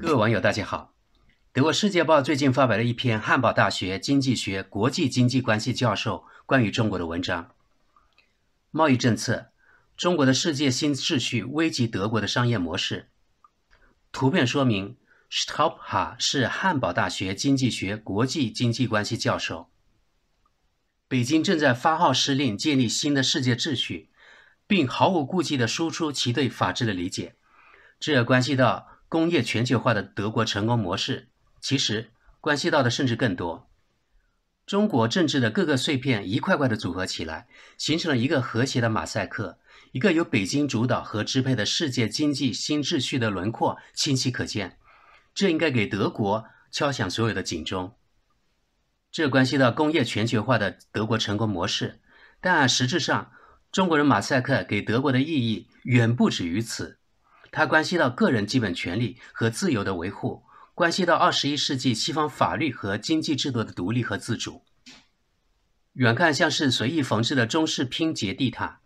各位网友，大家好！德国《世界报》最近发表了一篇汉堡大学经济学国际经济关系教授关于中国的文章：贸易政策，中国的世界新秩序危及德国的商业模式。图片说明。Stoppa 是汉堡大学经济学、国际经济关系教授。北京正在发号施令，建立新的世界秩序，并毫无顾忌的输出其对法治的理解。这关系到工业全球化的德国成功模式，其实关系到的甚至更多。中国政治的各个碎片一块块的组合起来，形成了一个和谐的马赛克，一个由北京主导和支配的世界经济新秩序的轮廓清晰可见。这应该给德国敲响所有的警钟。这关系到工业全球化的德国成功模式，但实质上，中国人马赛克给德国的意义远不止于此。它关系到个人基本权利和自由的维护，关系到二十一世纪西方法律和经济制度的独立和自主。远看像是随意缝制的中式拼接地毯，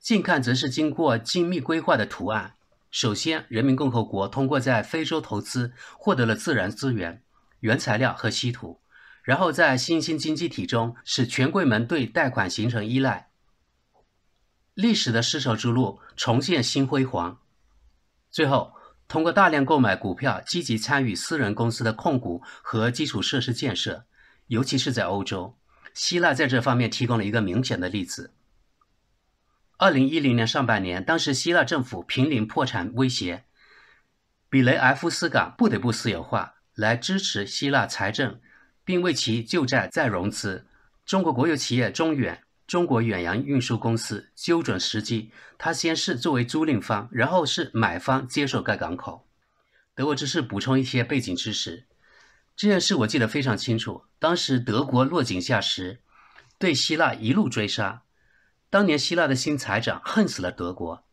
近看则是经过精密规划的图案。首先，人民共和国通过在非洲投资获得了自然资源、原材料和稀土，然后在新兴经济体中使权贵们对贷款形成依赖。历史的丝绸之路重现新辉煌。最后，通过大量购买股票，积极参与私人公司的控股和基础设施建设，尤其是在欧洲，希腊在这方面提供了一个明显的例子。二零一零年上半年，当时希腊政府濒临破产威胁，比雷埃夫斯港不得不私有化来支持希腊财政，并为其旧债再融资。中国国有企业中远、中国远洋运输公司揪准时机，他先是作为租赁方，然后是买方接手该港口。德国只是补充一些背景知识，这件事我记得非常清楚。当时德国落井下石，对希腊一路追杀。当年希腊的新财长恨死了德国。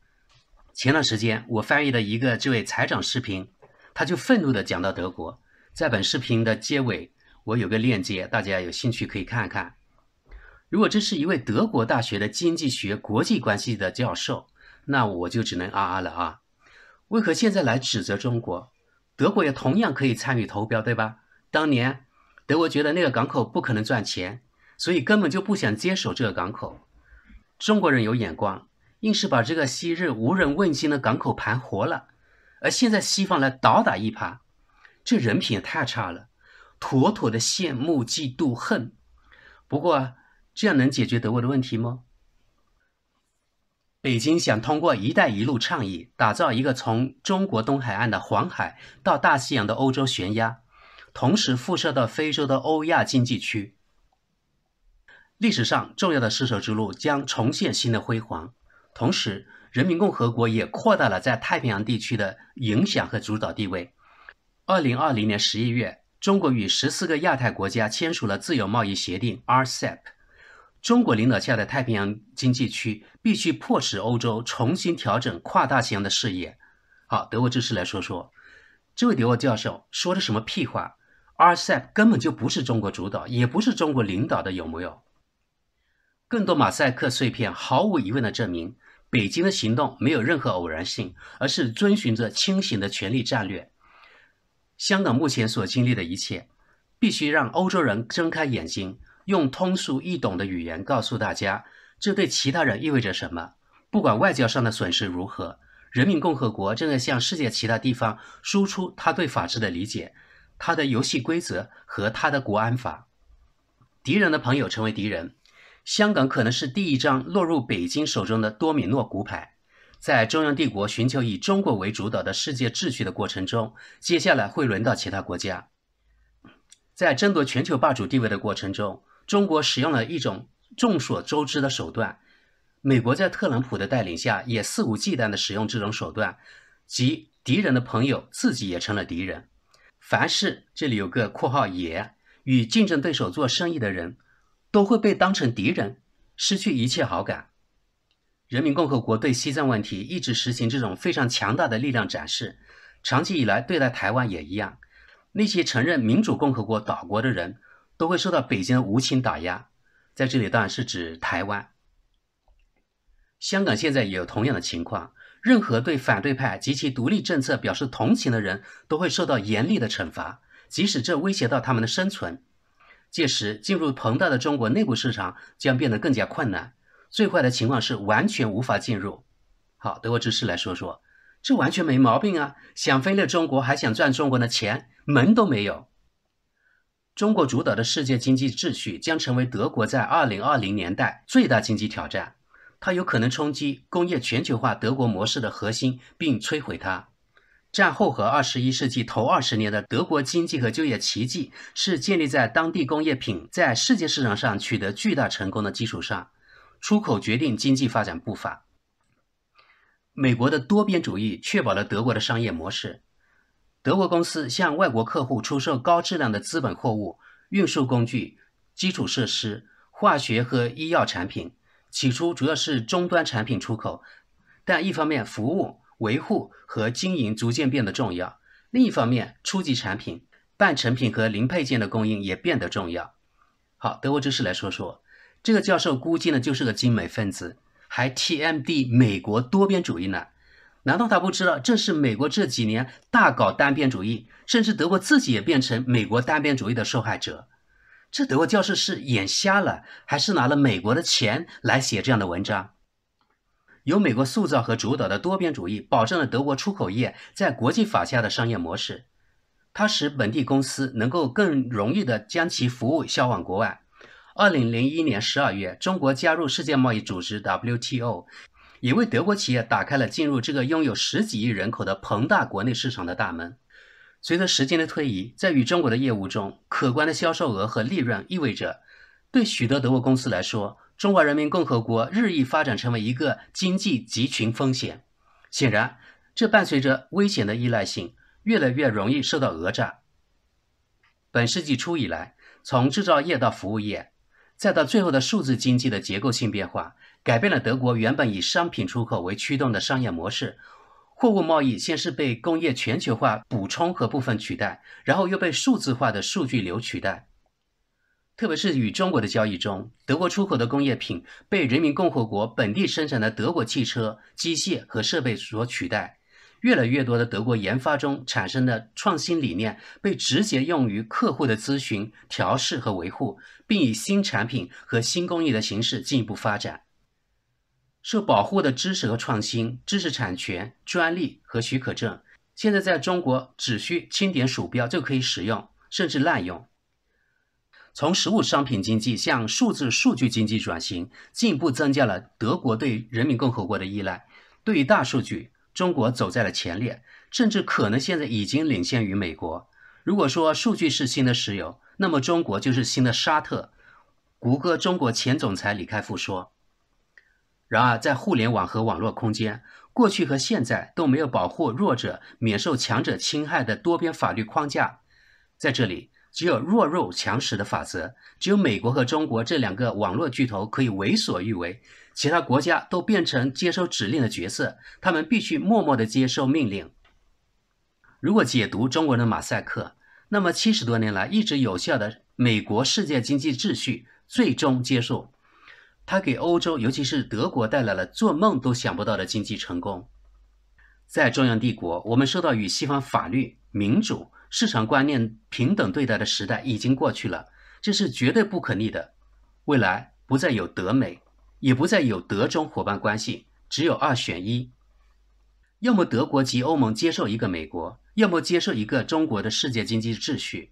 前段时间我翻译了一个这位财长视频，他就愤怒地讲到德国。在本视频的结尾，我有个链接，大家有兴趣可以看看。如果这是一位德国大学的经济学、国际关系的教授，那我就只能啊啊了啊！为何现在来指责中国？德国也同样可以参与投标，对吧？当年德国觉得那个港口不可能赚钱，所以根本就不想接手这个港口。中国人有眼光，硬是把这个昔日无人问津的港口盘活了，而现在西方来倒打一耙，这人品太差了，妥妥的羡慕、嫉妒、恨。不过，这样能解决德国的问题吗？北京想通过“一带一路”倡议，打造一个从中国东海岸的黄海到大西洋的欧洲悬崖，同时辐射到非洲的欧亚经济区。历史上重要的丝绸之路将重现新的辉煌，同时，人民共和国也扩大了在太平洋地区的影响和主导地位。二零二零年十一月，中国与十四个亚太国家签署了自由贸易协定 RCEP。中国领导下的太平洋经济区必须迫使欧洲重新调整跨大西洋的视野。好，德国知识来说说，这位德国教授说的什么屁话？RCEP 根本就不是中国主导，也不是中国领导的，有木有？更多马赛克碎片，毫无疑问的证明，北京的行动没有任何偶然性，而是遵循着清醒的权力战略。香港目前所经历的一切，必须让欧洲人睁开眼睛，用通俗易懂的语言告诉大家，这对其他人意味着什么。不管外交上的损失如何，人民共和国正在向世界其他地方输出他对法治的理解、他的游戏规则和他的国安法。敌人的朋友成为敌人。香港可能是第一张落入北京手中的多米诺骨牌。在中央帝国寻求以中国为主导的世界秩序的过程中，接下来会轮到其他国家。在争夺全球霸主地位的过程中，中国使用了一种众所周知的手段。美国在特朗普的带领下，也肆无忌惮地使用这种手段，即敌人的朋友，自己也成了敌人。凡是这里有个括号“也”与竞争对手做生意的人。都会被当成敌人，失去一切好感。人民共和国对西藏问题一直实行这种非常强大的力量展示，长期以来对待台湾也一样。那些承认民主共和国岛国的人，都会受到北京的无情打压，在这里当然是指台湾。香港现在也有同样的情况，任何对反对派及其独立政策表示同情的人都会受到严厉的惩罚，即使这威胁到他们的生存。届时进入庞大的中国内部市场将变得更加困难，最坏的情况是完全无法进入。好，德国之持来说说，这完全没毛病啊！想分裂中国，还想赚中国的钱，门都没有。中国主导的世界经济秩序将成为德国在2020年代最大经济挑战，它有可能冲击工业全球化德国模式的核心，并摧毁它。战后和二十一世纪头二十年的德国经济和就业奇迹，是建立在当地工业品在世界市场上取得巨大成功的基础上，出口决定经济发展步伐。美国的多边主义确保了德国的商业模式。德国公司向外国客户出售高质量的资本货物、运输工具、基础设施、化学和医药产品。起初主要是终端产品出口，但一方面服务。维护和经营逐渐变得重要。另一方面，初级产品、半成品和零配件的供应也变得重要。好，德国知识来说说，这个教授估计呢就是个精美分子，还 TMD 美国多边主义呢？难道他不知道这是美国这几年大搞单边主义，甚至德国自己也变成美国单边主义的受害者？这德国教授是眼瞎了，还是拿了美国的钱来写这样的文章？由美国塑造和主导的多边主义，保证了德国出口业在国际法下的商业模式。它使本地公司能够更容易地将其服务销往国外。二零零一年十二月，中国加入世界贸易组织 WTO，也为德国企业打开了进入这个拥有十几亿人口的庞大国内市场的大门。随着时间的推移，在与中国的业务中，可观的销售额和利润意味着，对许多德国公司来说。中华人民共和国日益发展成为一个经济集群风险，显然，这伴随着危险的依赖性，越来越容易受到讹诈。本世纪初以来，从制造业到服务业，再到最后的数字经济的结构性变化，改变了德国原本以商品出口为驱动的商业模式。货物贸易先是被工业全球化补充和部分取代，然后又被数字化的数据流取代。特别是与中国的交易中，德国出口的工业品被人民共和国本地生产的德国汽车、机械和设备所取代。越来越多的德国研发中产生的创新理念被直接用于客户的咨询、调试和维护，并以新产品和新工艺的形式进一步发展。受保护的知识和创新、知识产权、专利和许可证，现在在中国只需轻点鼠标就可以使用，甚至滥用。从实物商品经济向数字数据经济转型，进一步增加了德国对人民共和国的依赖。对于大数据，中国走在了前列，甚至可能现在已经领先于美国。如果说数据是新的石油，那么中国就是新的沙特。谷歌中国前总裁李开复说：“然而，在互联网和网络空间，过去和现在都没有保护弱者免受强者侵害的多边法律框架。”在这里。只有弱肉强食的法则，只有美国和中国这两个网络巨头可以为所欲为，其他国家都变成接收指令的角色，他们必须默默地接受命令。如果解读中国的马赛克，那么七十多年来一直有效的美国世界经济秩序最终结束，它给欧洲，尤其是德国带来了做梦都想不到的经济成功。在中央帝国，我们受到与西方法律民主。市场观念平等对待的时代已经过去了，这是绝对不可逆的。未来不再有德美，也不再有德中伙伴关系，只有二选一：要么德国及欧盟接受一个美国，要么接受一个中国的世界经济秩序；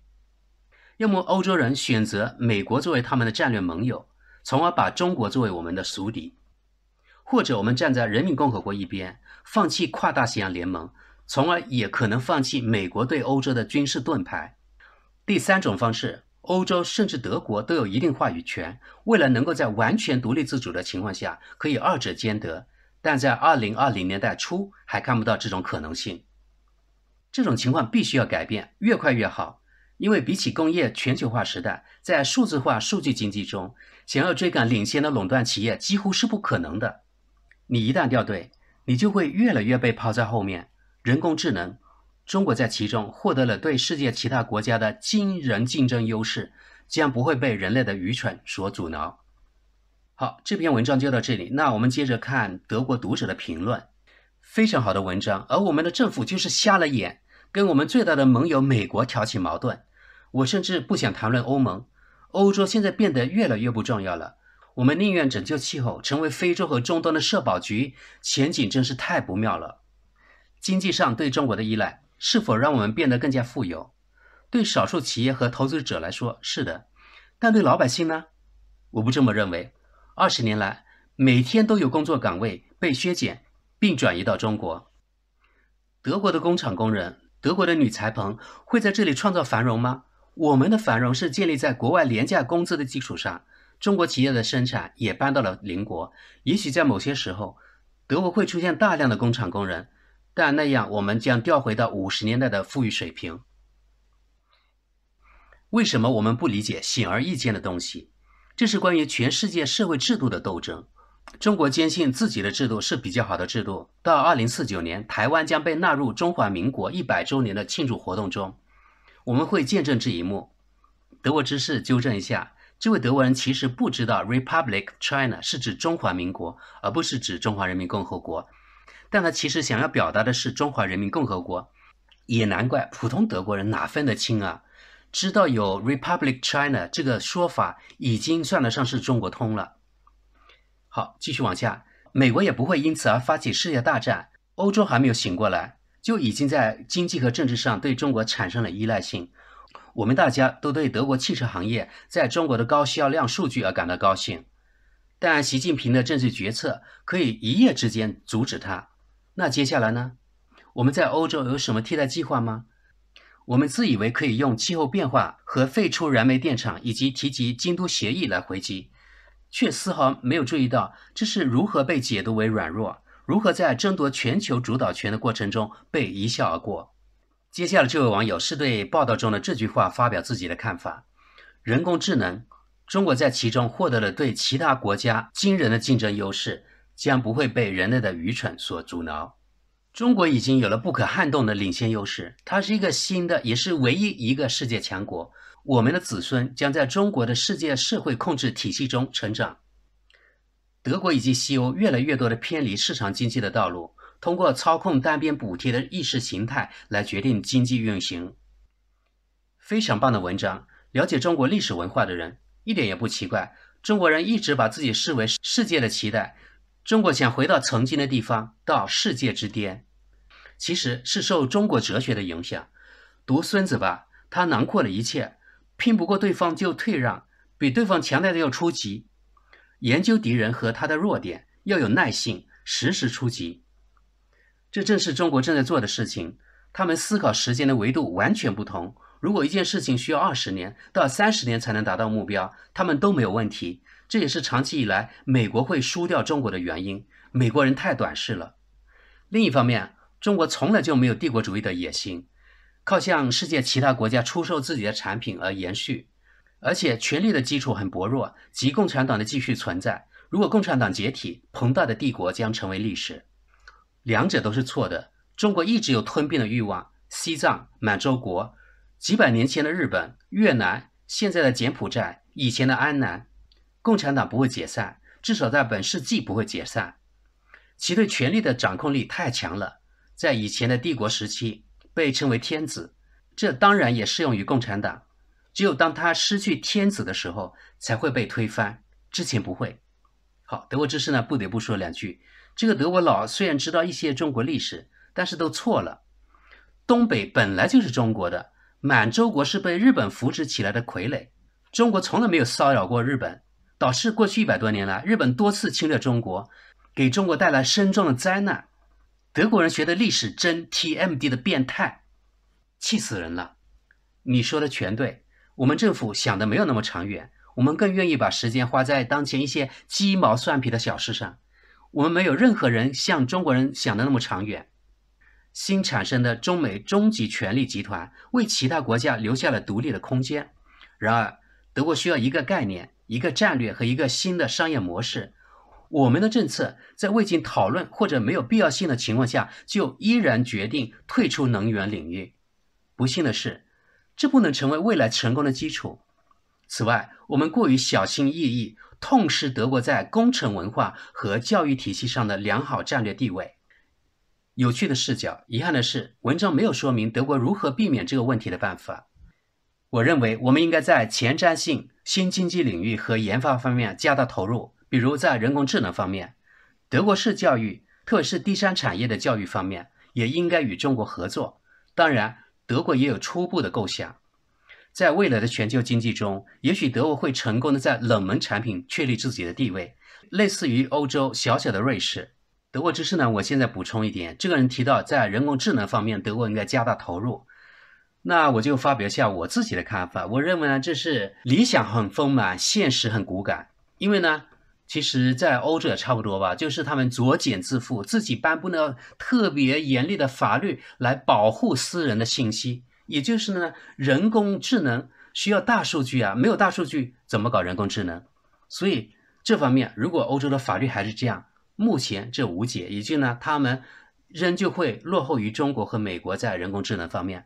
要么欧洲人选择美国作为他们的战略盟友，从而把中国作为我们的宿敌；或者我们站在人民共和国一边，放弃跨大西洋联盟。从而也可能放弃美国对欧洲的军事盾牌。第三种方式，欧洲甚至德国都有一定话语权。为了能够在完全独立自主的情况下可以二者兼得，但在二零二零年代初还看不到这种可能性。这种情况必须要改变，越快越好。因为比起工业全球化时代，在数字化数据经济中，想要追赶领先的垄断企业几乎是不可能的。你一旦掉队，你就会越来越被抛在后面。人工智能，中国在其中获得了对世界其他国家的惊人竞争优势，将不会被人类的愚蠢所阻挠。好，这篇文章就到这里。那我们接着看德国读者的评论，非常好的文章。而我们的政府就是瞎了眼，跟我们最大的盟友美国挑起矛盾。我甚至不想谈论欧盟，欧洲现在变得越来越不重要了。我们宁愿拯救气候，成为非洲和中东的社保局，前景真是太不妙了。经济上对中国的依赖是否让我们变得更加富有？对少数企业和投资者来说是的，但对老百姓呢？我不这么认为。二十年来，每天都有工作岗位被削减并转移到中国。德国的工厂工人、德国的女裁缝会在这里创造繁荣吗？我们的繁荣是建立在国外廉价工资的基础上。中国企业的生产也搬到了邻国。也许在某些时候，德国会出现大量的工厂工人。但那样我们将调回到五十年代的富裕水平。为什么我们不理解显而易见的东西？这是关于全世界社会制度的斗争。中国坚信自己的制度是比较好的制度。到二零四九年，台湾将被纳入中华民国一百周年的庆祝活动中，我们会见证这一幕。德国知识纠正一下，这位德国人其实不知道 Republic China 是指中华民国，而不是指中华人民共和国。但他其实想要表达的是中华人民共和国，也难怪普通德国人哪分得清啊！知道有 Republic China 这个说法，已经算得上是中国通了。好，继续往下，美国也不会因此而发起世界大战。欧洲还没有醒过来，就已经在经济和政治上对中国产生了依赖性。我们大家都对德国汽车行业在中国的高销量数据而感到高兴，但习近平的政治决策可以一夜之间阻止它。那接下来呢？我们在欧洲有什么替代计划吗？我们自以为可以用气候变化和废除燃煤电厂以及提及京都协议来回击，却丝毫没有注意到这是如何被解读为软弱，如何在争夺全球主导权的过程中被一笑而过。接下来这位网友是对报道中的这句话发表自己的看法：人工智能，中国在其中获得了对其他国家惊人的竞争优势。将不会被人类的愚蠢所阻挠。中国已经有了不可撼动的领先优势，它是一个新的，也是唯一一个世界强国。我们的子孙将在中国的世界社会控制体系中成长。德国以及西欧越来越多的偏离市场经济的道路，通过操控单边补贴的意识形态来决定经济运行。非常棒的文章，了解中国历史文化的人一点也不奇怪。中国人一直把自己视为世界的期待。中国想回到曾经的地方，到世界之巅，其实是受中国哲学的影响。读孙子吧，他囊括了一切，拼不过对方就退让，比对方强大的要出击，研究敌人和他的弱点，要有耐性，时时出击。这正是中国正在做的事情。他们思考时间的维度完全不同。如果一件事情需要二十年到三十年才能达到目标，他们都没有问题。这也是长期以来美国会输掉中国的原因。美国人太短视了。另一方面，中国从来就没有帝国主义的野心，靠向世界其他国家出售自己的产品而延续，而且权力的基础很薄弱，即共产党的继续存在。如果共产党解体，庞大的帝国将成为历史。两者都是错的。中国一直有吞并的欲望：西藏、满洲国、几百年前的日本、越南、现在的柬埔寨、以前的安南。共产党不会解散，至少在本世纪不会解散。其对权力的掌控力太强了，在以前的帝国时期被称为天子，这当然也适用于共产党。只有当他失去天子的时候，才会被推翻，之前不会。好，德国知识呢，不得不说两句。这个德国佬虽然知道一些中国历史，但是都错了。东北本来就是中国的，满洲国是被日本扶持起来的傀儡，中国从来没有骚扰过日本。导致过去一百多年来，日本多次侵略中国，给中国带来深重的灾难。德国人学的历史真 TMD 的变态，气死人了！你说的全对，我们政府想的没有那么长远，我们更愿意把时间花在当前一些鸡毛蒜皮的小事上。我们没有任何人像中国人想的那么长远。新产生的中美终极权力集团为其他国家留下了独立的空间。然而，德国需要一个概念。一个战略和一个新的商业模式，我们的政策在未经讨论或者没有必要性的情况下，就依然决定退出能源领域。不幸的是，这不能成为未来成功的基础。此外，我们过于小心翼翼，痛失德国在工程文化和教育体系上的良好战略地位。有趣的视角，遗憾的是，文章没有说明德国如何避免这个问题的办法。我认为，我们应该在前瞻性。新经济领域和研发方面加大投入，比如在人工智能方面，德国式教育，特别是第三产业的教育方面，也应该与中国合作。当然，德国也有初步的构想。在未来的全球经济中，也许德国会成功的在冷门产品确立自己的地位，类似于欧洲小小的瑞士。德国之事呢？我现在补充一点，这个人提到在人工智能方面，德国应该加大投入。那我就发表一下我自己的看法。我认为呢，这是理想很丰满，现实很骨感。因为呢，其实，在欧洲也差不多吧，就是他们着减自富，自己颁布了特别严厉的法律来保护私人的信息。也就是呢，人工智能需要大数据啊，没有大数据怎么搞人工智能？所以这方面，如果欧洲的法律还是这样，目前这无解，也就呢，他们仍旧会落后于中国和美国在人工智能方面。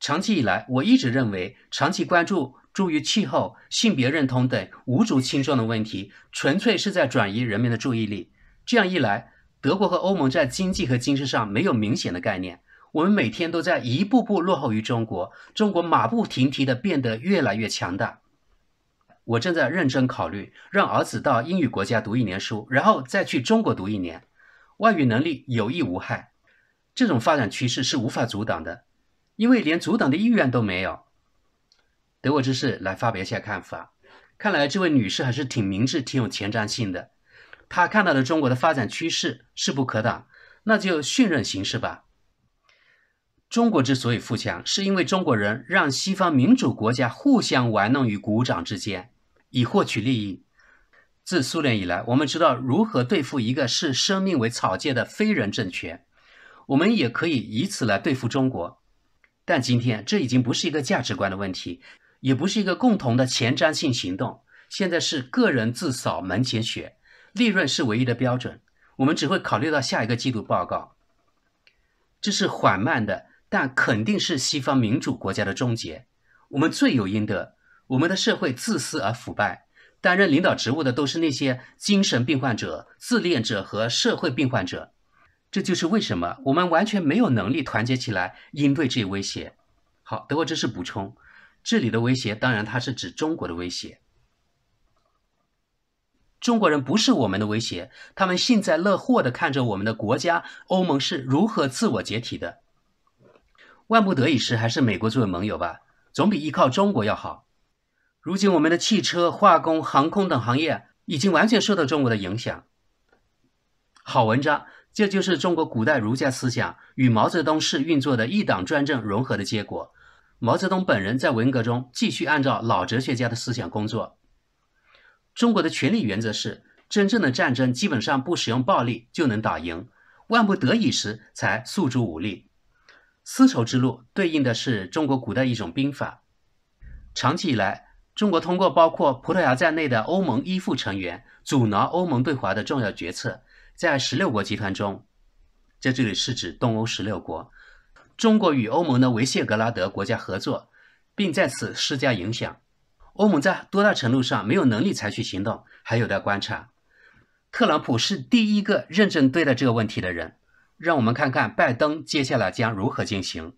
长期以来，我一直认为，长期关注注于气候、性别认同等无足轻重的问题，纯粹是在转移人民的注意力。这样一来，德国和欧盟在经济和军事上没有明显的概念。我们每天都在一步步落后于中国，中国马不停蹄地变得越来越强大。我正在认真考虑让儿子到英语国家读一年书，然后再去中国读一年。外语能力有益无害，这种发展趋势是无法阻挡的。因为连阻挡的意愿都没有。德国之士来发表一下看法。看来这位女士还是挺明智、挺有前瞻性的。她看到了中国的发展趋势势不可挡，那就信任形势吧。中国之所以富强，是因为中国人让西方民主国家互相玩弄于股掌之间，以获取利益。自苏联以来，我们知道如何对付一个视生命为草芥的非人政权，我们也可以以此来对付中国。但今天，这已经不是一个价值观的问题，也不是一个共同的前瞻性行动。现在是个人自扫门前雪，利润是唯一的标准。我们只会考虑到下一个季度报告。这是缓慢的，但肯定是西方民主国家的终结。我们罪有应得。我们的社会自私而腐败，担任领导职务的都是那些精神病患者、自恋者和社会病患者。这就是为什么我们完全没有能力团结起来应对这一威胁。好，德国知识补充，这里的威胁当然它是指中国的威胁。中国人不是我们的威胁，他们幸灾乐祸的看着我们的国家欧盟是如何自我解体的。万不得已时还是美国作为盟友吧，总比依靠中国要好。如今我们的汽车、化工、航空等行业已经完全受到中国的影响。好文章。这就是中国古代儒家思想与毛泽东式运作的一党专政融合的结果。毛泽东本人在文革中继续按照老哲学家的思想工作。中国的权力原则是：真正的战争基本上不使用暴力就能打赢，万不得已时才诉诸武力。丝绸之路对应的是中国古代一种兵法。长期以来，中国通过包括葡萄牙在内的欧盟依附成员阻挠欧盟对华的重要决策。在十六国集团中，在这里是指东欧十六国。中国与欧盟的维谢格拉德国家合作，并在此施加影响。欧盟在多大程度上没有能力采取行动，还有待观察。特朗普是第一个认真对待这个问题的人。让我们看看拜登接下来将如何进行。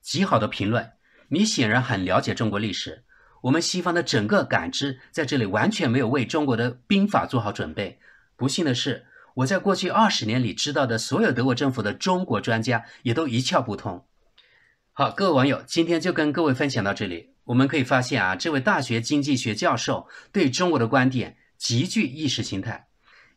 极好的评论，你显然很了解中国历史。我们西方的整个感知在这里完全没有为中国的兵法做好准备。不幸的是。我在过去二十年里知道的所有德国政府的中国专家也都一窍不通。好，各位网友，今天就跟各位分享到这里。我们可以发现啊，这位大学经济学教授对中国的观点极具意识形态，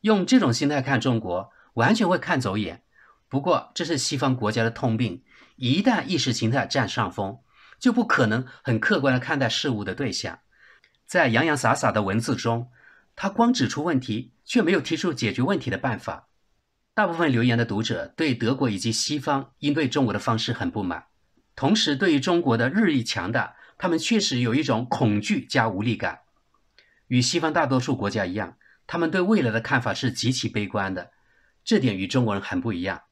用这种心态看中国，完全会看走眼。不过这是西方国家的通病，一旦意识形态占上风，就不可能很客观的看待事物的对象。在洋洋洒洒的文字中。他光指出问题，却没有提出解决问题的办法。大部分留言的读者对德国以及西方应对中国的方式很不满，同时对于中国的日益强大，他们确实有一种恐惧加无力感。与西方大多数国家一样，他们对未来的看法是极其悲观的，这点与中国人很不一样。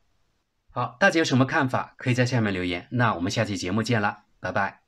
好，大家有什么看法，可以在下面留言。那我们下期节目见了，拜拜。